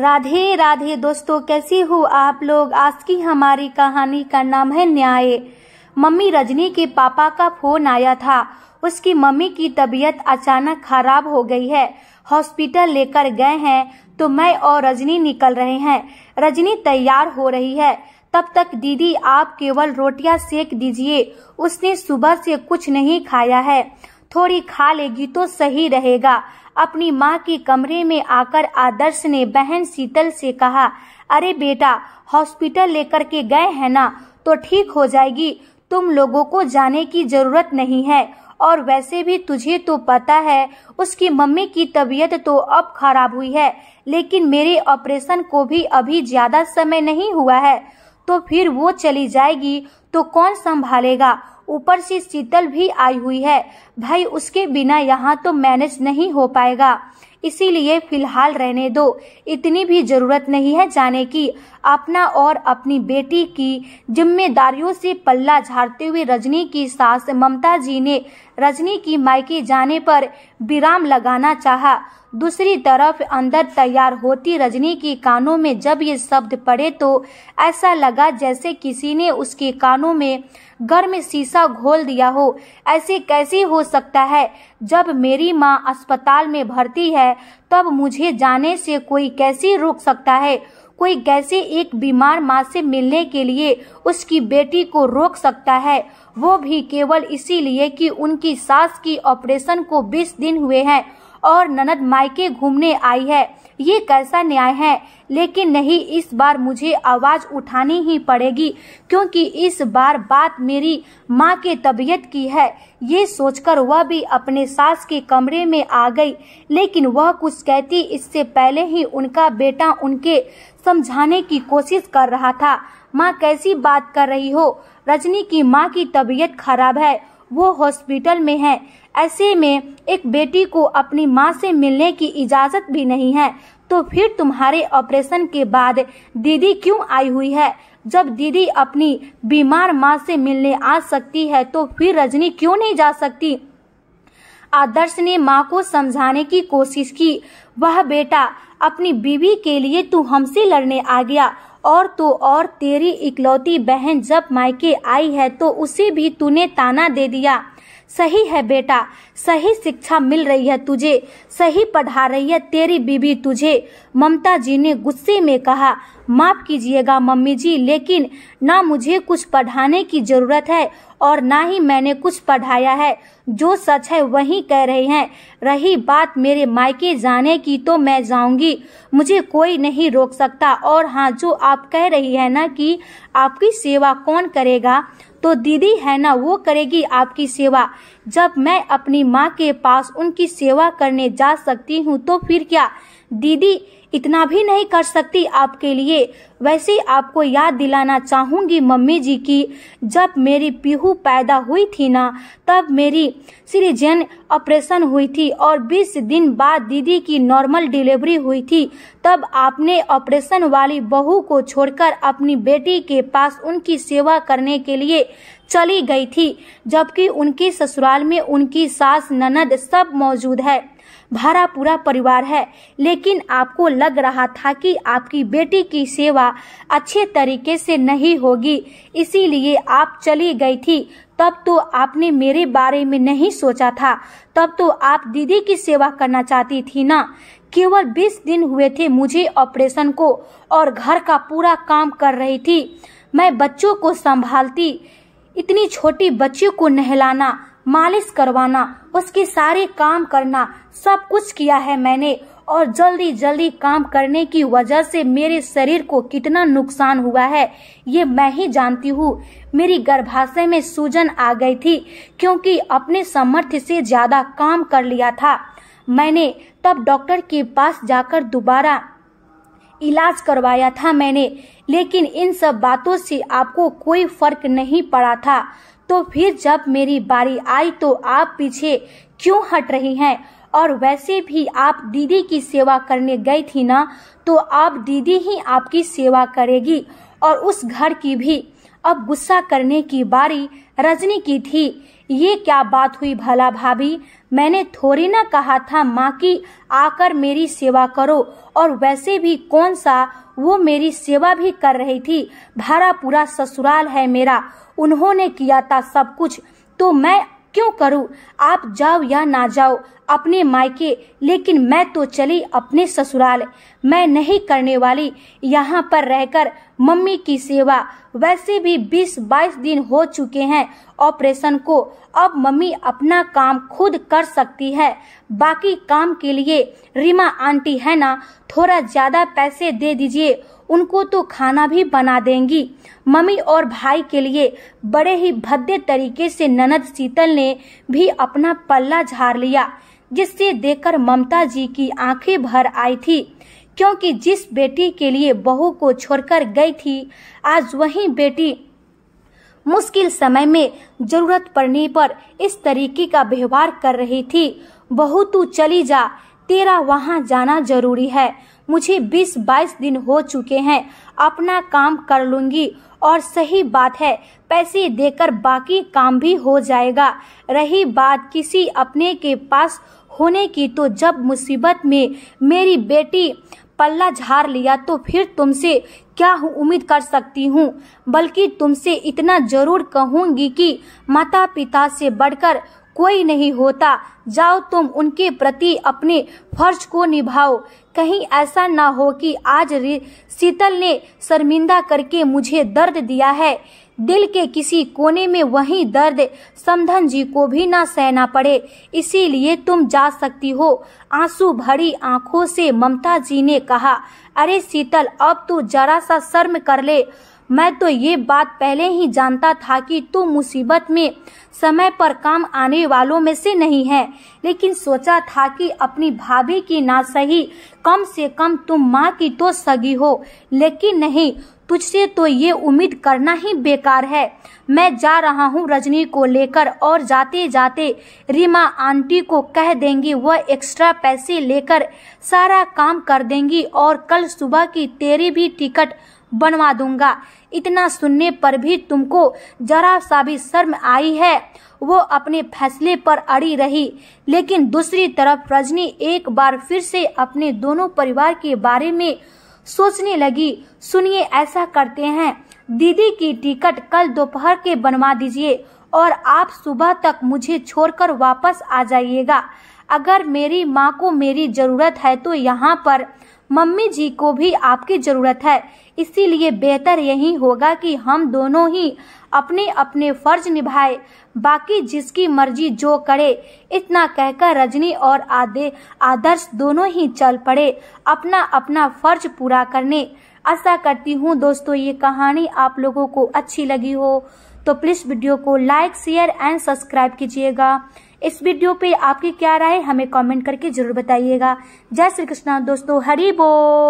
राधे राधे दोस्तों कैसी हो आप लोग आज की हमारी कहानी का नाम है न्याय मम्मी रजनी के पापा का फोन आया था उसकी मम्मी की तबीयत अचानक खराब हो गई है हॉस्पिटल लेकर गए हैं तो मैं और रजनी निकल रहे हैं रजनी तैयार हो रही है तब तक दीदी आप केवल रोटियां सेक दीजिए उसने सुबह से कुछ नहीं खाया है थोड़ी खा लेगी तो सही रहेगा अपनी माँ के कमरे में आकर आदर्श ने बहन शीतल से कहा अरे बेटा हॉस्पिटल लेकर के गए हैं ना तो ठीक हो जाएगी तुम लोगों को जाने की जरूरत नहीं है और वैसे भी तुझे तो पता है उसकी मम्मी की तबीयत तो अब खराब हुई है लेकिन मेरे ऑपरेशन को भी अभी ज्यादा समय नहीं हुआ है तो फिर वो चली जाएगी तो कौन संभालेगा ऊपर से शीतल भी आई हुई है भाई उसके बिना यहाँ तो मैनेज नहीं हो पाएगा इसीलिए फिलहाल रहने दो इतनी भी जरूरत नहीं है जाने की अपना और अपनी बेटी की जिम्मेदारियों से पल्ला झाड़ते हुए रजनी की सास ममता जी ने रजनी की मायके जाने पर विराम लगाना चाहा। दूसरी तरफ अंदर तैयार होती रजनी की कानों में जब ये शब्द पड़े तो ऐसा लगा जैसे किसी ने उसके कानों में गर्म शीशा घोल दिया हो ऐसे कैसे हो सकता है जब मेरी माँ अस्पताल में भर्ती है तब मुझे जाने से कोई कैसे रोक सकता है कोई कैसे एक बीमार माँ से मिलने के लिए उसकी बेटी को रोक सकता है वो भी केवल इसीलिए कि उनकी सास की ऑपरेशन को 20 दिन हुए हैं और ननद मायके घूमने आई है ये कैसा न्याय है लेकिन नहीं इस बार मुझे आवाज उठानी ही पड़ेगी क्योंकि इस बार बात मेरी माँ के तबीयत की है ये सोचकर वह भी अपने सास के कमरे में आ गई लेकिन वह कुछ कहती इससे पहले ही उनका बेटा उनके समझाने की कोशिश कर रहा था माँ कैसी बात कर रही हो रजनी की माँ की तबीयत खराब है वो हॉस्पिटल में है ऐसे में एक बेटी को अपनी माँ से मिलने की इजाज़त भी नहीं है तो फिर तुम्हारे ऑपरेशन के बाद दीदी क्यों आई हुई है जब दीदी अपनी बीमार माँ से मिलने आ सकती है तो फिर रजनी क्यों नहीं जा सकती आदर्श ने माँ को समझाने की कोशिश की वह बेटा अपनी बीवी के लिए तू हमसे लड़ने आ गया और तो और तेरी इकलौती बहन जब मायके आई है तो उसे भी तूने ताना दे दिया सही है बेटा सही शिक्षा मिल रही है तुझे सही पढ़ा रही है तेरी बीबी तुझे ममता जी ने गुस्से में कहा माफ कीजिएगा मम्मी जी लेकिन ना मुझे कुछ पढ़ाने की जरूरत है और ना ही मैंने कुछ पढ़ाया है जो सच है वही कह रहे हैं रही बात मेरे मायके जाने की तो मैं जाऊंगी मुझे कोई नहीं रोक सकता और हाँ जो आप कह रही है ना कि आपकी सेवा कौन करेगा तो दीदी है ना वो करेगी आपकी सेवा जब मैं अपनी माँ के पास उनकी सेवा करने जा सकती हूँ तो फिर क्या दीदी इतना भी नहीं कर सकती आपके लिए वैसे आपको याद दिलाना चाहूँगी मम्मी जी की जब मेरी पीहू पैदा हुई थी ना तब मेरी सिरिजन ऑपरेशन हुई थी और 20 दिन बाद दीदी की नॉर्मल डिलीवरी हुई थी तब आपने ऑपरेशन वाली बहू को छोड़कर अपनी बेटी के पास उनकी सेवा करने के लिए चली गई थी जबकि उनके ससुराल में उनकी सास ननद सब मौजूद है भरा पूरा परिवार है लेकिन आपको लग रहा था कि आपकी बेटी की सेवा अच्छे तरीके से नहीं होगी इसीलिए आप चली गई थी तब तो आपने मेरे बारे में नहीं सोचा था तब तो आप दीदी की सेवा करना चाहती थी ना केवल 20 दिन हुए थे मुझे ऑपरेशन को और घर का पूरा काम कर रही थी मैं बच्चों को संभालती इतनी छोटी बच्ची को नहलाना मालिश करवाना उसके सारे काम करना सब कुछ किया है मैंने और जल्दी जल्दी काम करने की वजह से मेरे शरीर को कितना नुकसान हुआ है ये मैं ही जानती हूँ मेरी गर्भाशय में सूजन आ गई थी क्योंकि अपने समर्थ से ज़्यादा काम कर लिया था मैंने तब डॉक्टर के पास जाकर दोबारा इलाज करवाया था मैंने लेकिन इन सब बातों से आपको कोई फर्क नहीं पड़ा था तो फिर जब मेरी बारी आई तो आप पीछे क्यों हट रही हैं और वैसे भी आप दीदी की सेवा करने गई थी ना तो आप दीदी ही आपकी सेवा करेगी और उस घर की भी अब गुस्सा करने की बारी रजनी की थी ये क्या बात हुई भला भाभी मैंने थोड़ी ना कहा था माँ की आकर मेरी सेवा करो और वैसे भी कौन सा वो मेरी सेवा भी कर रही थी भरा पूरा ससुराल है मेरा उन्होंने किया था सब कुछ तो मैं क्यों करूं आप जाओ या ना जाओ अपने मायके लेकिन मैं तो चली अपने ससुराल मैं नहीं करने वाली यहाँ पर रहकर मम्मी की सेवा वैसे भी 20-22 दिन हो चुके हैं ऑपरेशन को अब मम्मी अपना काम खुद कर सकती है बाकी काम के लिए रीमा आंटी है ना थोड़ा ज्यादा पैसे दे दीजिए उनको तो खाना भी बना देंगी मम्मी और भाई के लिए बड़े ही भद्दे तरीके से ननद शीतल ने भी अपना पल्ला झाड़ लिया जिससे देखकर ममता जी की आंखें भर आई थी क्योंकि जिस बेटी के लिए बहू को छोड़कर गई थी आज वही बेटी मुश्किल समय में जरूरत पड़ने पर इस तरीके का व्यवहार कर रही थी बहू तू चली जा तेरा वहाँ जाना जरूरी है मुझे 20-22 दिन हो चुके हैं अपना काम कर लूंगी और सही बात है पैसे देकर बाकी काम भी हो जाएगा रही बात किसी अपने के पास होने की तो जब मुसीबत में मेरी बेटी पल्ला झाड़ लिया तो फिर तुमसे क्या उम्मीद कर सकती हूँ बल्कि तुमसे इतना जरूर कहूँगी कि माता पिता से बढ़कर कोई नहीं होता जाओ तुम उनके प्रति अपने फर्ज को निभाओ कहीं ऐसा ना हो कि आज शीतल ने शर्मिंदा करके मुझे दर्द दिया है दिल के किसी कोने में वही दर्द समधन जी को भी ना सहना पड़े इसीलिए तुम जा सकती हो आंसू भरी आंखों से ममता जी ने कहा अरे शीतल अब तू जरा सा शर्म कर ले मैं तो ये बात पहले ही जानता था कि तू मुसीबत में समय पर काम आने वालों में से नहीं है लेकिन सोचा था कि अपनी भाभी की ना सही कम से कम तुम माँ की तो सगी हो लेकिन नहीं तुझसे तो ये उम्मीद करना ही बेकार है मैं जा रहा हूँ रजनी को लेकर और जाते जाते रीमा आंटी को कह देंगी वह एक्स्ट्रा पैसे लेकर सारा काम कर देंगी और कल सुबह की तेरी भी टिकट बनवा दूंगा इतना सुनने पर भी तुमको जरा सा भी शर्म आई है वो अपने फैसले पर अड़ी रही लेकिन दूसरी तरफ रजनी एक बार फिर से अपने दोनों परिवार के बारे में सोचने लगी सुनिए ऐसा करते हैं दीदी की टिकट कल दोपहर के बनवा दीजिए और आप सुबह तक मुझे छोड़कर वापस आ जाइएगा अगर मेरी माँ को मेरी ज़रूरत है तो यहाँ पर मम्मी जी को भी आपकी ज़रूरत है इसीलिए बेहतर यही होगा कि हम दोनों ही अपने अपने फर्ज निभाए बाकी जिसकी मर्जी जो करे इतना कहकर रजनी और आदे आदर्श दोनों ही चल पड़े अपना अपना फर्ज पूरा करने आशा करती हूँ दोस्तों ये कहानी आप लोगों को अच्छी लगी हो तो प्लीज़ वीडियो को लाइक शेयर एंड सब्सक्राइब कीजिएगा इस वीडियो पे आपकी क्या राय हमें कमेंट करके जरूर बताइएगा जय श्री कृष्णा दोस्तों हरी बोल